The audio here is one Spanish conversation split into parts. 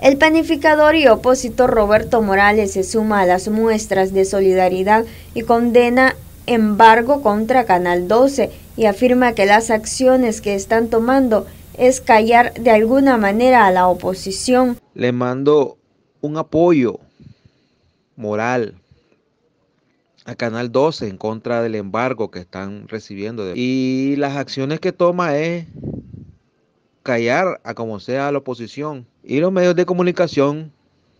El panificador y opositor Roberto Morales se suma a las muestras de solidaridad y condena embargo contra Canal 12 y afirma que las acciones que están tomando es callar de alguna manera a la oposición. Le mando un apoyo moral a Canal 12 en contra del embargo que están recibiendo. Y las acciones que toma es callar a como sea la oposición. Y los medios de comunicación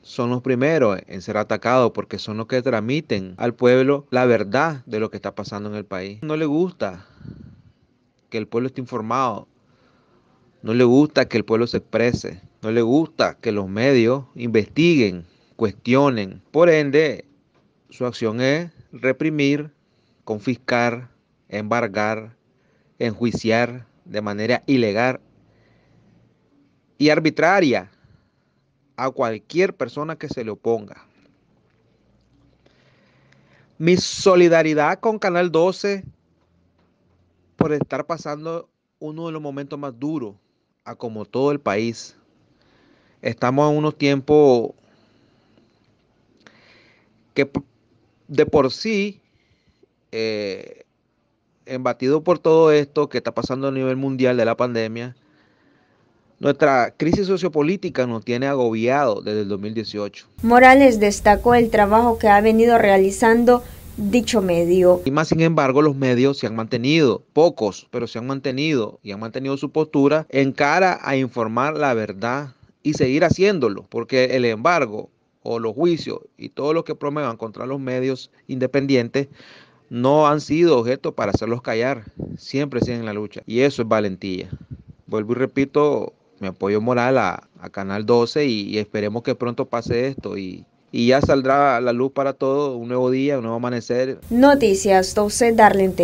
son los primeros en ser atacados porque son los que transmiten al pueblo la verdad de lo que está pasando en el país. No le gusta que el pueblo esté informado, no le gusta que el pueblo se exprese, no le gusta que los medios investiguen, cuestionen. Por ende, su acción es reprimir, confiscar, embargar, enjuiciar de manera ilegal y arbitraria a cualquier persona que se le oponga. Mi solidaridad con Canal 12 por estar pasando uno de los momentos más duros, a como todo el país. Estamos en unos tiempos que de por sí, eh, embatido por todo esto que está pasando a nivel mundial de la pandemia, nuestra crisis sociopolítica nos tiene agobiado desde el 2018. Morales destacó el trabajo que ha venido realizando dicho medio. Y más sin embargo, los medios se han mantenido, pocos, pero se han mantenido y han mantenido su postura en cara a informar la verdad y seguir haciéndolo, porque el embargo o los juicios y todo lo que promuevan contra los medios independientes no han sido objeto para hacerlos callar, siempre siguen en la lucha y eso es valentía. Vuelvo y repito, me apoyo moral a, Canal 12 y, esperemos que pronto pase esto y, ya saldrá la luz para todo, un nuevo día, un nuevo amanecer. Noticias 12 Darlene